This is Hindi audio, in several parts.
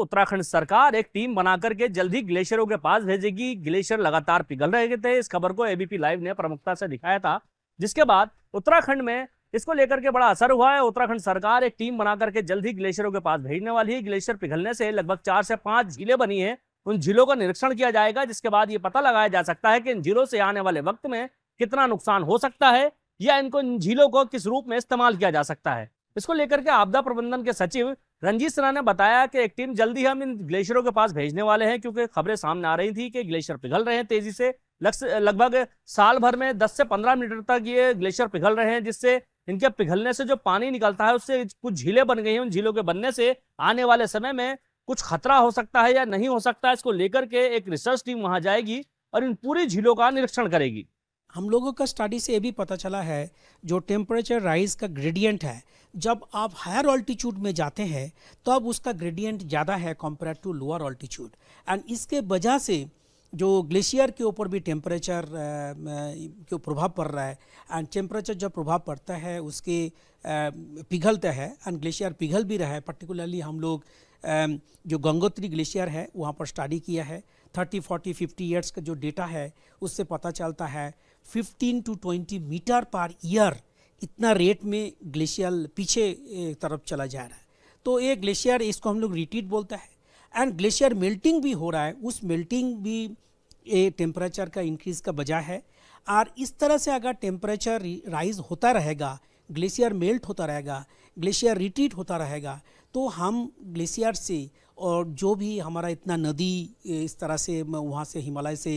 उत्तराखंड सरकार एक टीम बनाकर के जल्द ही ग्लेशियरों के पास भेजेगी ग्लेशियर लगातार पिघल रहे थे इस खबर को एबीपी लाइव ने प्रमुखता से दिखाया था जिसके बाद उत्तराखंड में इसको लेकर के बड़ा असर हुआ है उत्तराखंड सरकार एक टीम बनाकर के जल्द ही ग्लेशियरों के पास भेजने वाली है ग्लेशियर पिघलने से लगभग चार से पांच झीले बनी है उन झीलों का निरीक्षण किया जाएगा जिसके बाद ये पता लगाया जा सकता है कि इन झीलों से आने वाले वक्त में कितना नुकसान हो सकता है या इनको इन झीलों को किस रूप में इस्तेमाल किया जा सकता है इसको लेकर के आपदा प्रबंधन के सचिव रंजीत सिन्हा ने बताया कि एक टीम जल्दी हम इन ग्लेशियरों के पास भेजने वाले हैं क्योंकि खबरें सामने आ रही थी कि ग्लेशियर पिघल रहे हैं तेजी से लगभग साल भर में 10 से 15 मीटर तक ये ग्लेशियर पिघल रहे हैं जिससे इनके पिघलने से जो पानी निकलता है उससे कुछ झीलें बन गई हैं उन झीलों के बनने से आने वाले समय में कुछ खतरा हो सकता है या नहीं हो सकता इसको लेकर के एक रिसर्च टीम वहां जाएगी और इन पूरी झीलों का निरीक्षण करेगी हम लोगों का स्टडी से ये भी पता चला है जो टेम्परेचर राइज का ग्रेडियंट है जब आप हायर ऑल्टीट्यूड में जाते हैं तब अब उसका ग्रेडियंट ज़्यादा है compare to lower altitude and इसके वजह से जो ग्लेशियर के ऊपर भी टेम्परेचर के प्रभाव पड़ रहा है एंड टेम्परेचर जब प्रभाव पड़ता है उसके पिघलता है एंड ग्लेशियर पिघल भी रहा है पर्टिकुलरली हम लोग जो गंगोत्री ग्लेशियर है वहाँ पर स्टडी किया है थर्टी फोर्टी फिफ्टी ईयर्स का जो डेटा है उससे पता चलता है 15 टू 20 मीटर पर ईयर इतना रेट में ग्लेशियर पीछे तरफ चला जा रहा है तो ये ग्लेशियर इसको हम लोग रिटीट बोलता है एंड ग्लेशियर मेल्टिंग भी हो रहा है उस मेल्टिंग भी ये टेम्परेचर का इंक्रीज का वजह है और इस तरह से अगर टेम्परेचर राइज होता रहेगा ग्लेशियर मेल्ट होता रहेगा ग्लेशियर रिट्रीट होता रहेगा तो हम ग्लेशियर से और जो भी हमारा इतना नदी इस तरह से वहाँ से हिमालय से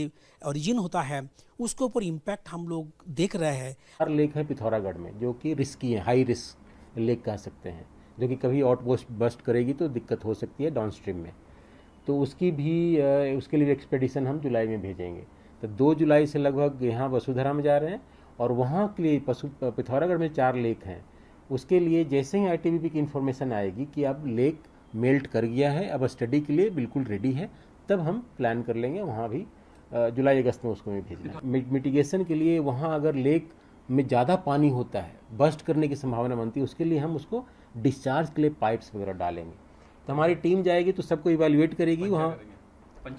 ओरिजिन होता है उसके ऊपर इम्पैक्ट हम लोग देख रहे हैं हर लेक है पिथौरागढ़ में जो कि रिस्की है हाई रिस्क लेक कह सकते हैं जो कि कभी आउटपोस्ट बस्ट करेगी तो दिक्कत हो सकती है डाउन स्ट्रीम में तो उसकी भी उसके लिए एक्सपेडिशन हम जुलाई में भेजेंगे तो दो जुलाई से लगभग यहाँ वसुधरा में जा रहे हैं और वहाँ के लिए पशु पिथौरागढ़ में चार लेक हैं उसके लिए जैसे ही आई की इन्फॉर्मेशन आएगी कि अब लेक मेल्ट कर गया है अब स्टडी के लिए बिल्कुल रेडी है तब हम प्लान कर लेंगे वहाँ भी जुलाई अगस्त में उसको भी भेजना मिटिगेशन के लिए वहाँ अगर लेक में ज़्यादा पानी होता है बस्ट करने की संभावना बनती है उसके लिए हम उसको डिस्चार्ज के लिए पाइप्स वगैरह डालेंगे तो हमारी टीम जाएगी तो सबको इवेल्युएट करेगी वहाँ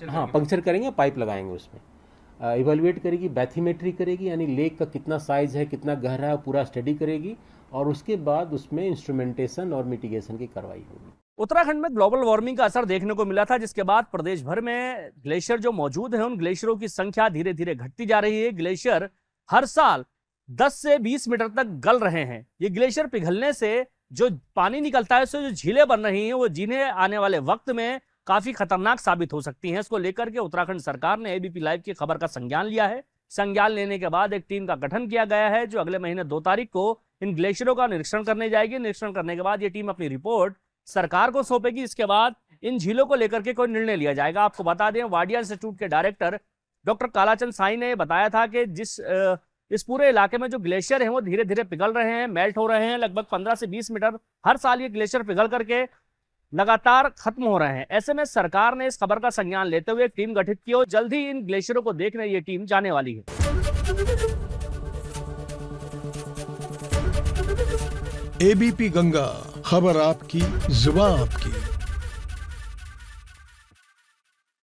हाँ पंक्चर करेंगे पाइप लगाएंगे उसमें इवेल्युएट करेगी बैथीमेट्री करेगी यानी लेक का कितना साइज है कितना गहरा है पूरा स्टडी करेगी और उसके बाद उसमें इंस्ट्रूमेंटेशन और मिटिगेशन की कार्रवाई होगी उत्तराखंड में ग्लोबल वार्मिंग का असर देखने को मिला था जिसके बाद प्रदेश भर में ग्लेशियर जो मौजूद हैं उन ग्लेशियरों की संख्या धीरे धीरे घटती जा रही है ग्लेशियर हर साल 10 से 20 मीटर तक गल रहे हैं ये ग्लेशियर पिघलने से जो पानी निकलता है उससे जो झीलें बन रही हैं वो जिन्हें आने वाले वक्त में काफी खतरनाक साबित हो सकती हैं इसको लेकर के उत्तराखंड सरकार ने एबीपी लाइव की खबर का संज्ञान लिया है संज्ञान लेने के बाद एक टीम का गठन किया गया है जो अगले महीने दो तारीख को इन ग्लेशियरों का निरीक्षण करने जाएगी निरीक्षण करने के बाद ये टीम अपनी रिपोर्ट सरकार को सौंपेगी इसके बाद इन झीलों को लेकर के कोई निर्णय लिया जाएगा आपको बता दें वाडिया इंस्टीट्यूट के डायरेक्टर डॉक्टर कालाचंद साई ने बताया था कि जिस इस पूरे इलाके में जो ग्लेशियर हैं वो धीरे धीरे पिघल रहे हैं मेल्ट हो रहे हैं लगभग 15 से 20 मीटर हर साल ये ग्लेशियर पिघल करके लगातार खत्म हो रहे हैं ऐसे में सरकार ने इस खबर का संज्ञान लेते हुए टीम गठित की और जल्द ही इन ग्लेशियरों को देखने ये टीम जाने वाली है एबीपी गंगा खबर आपकी जुबा आपकी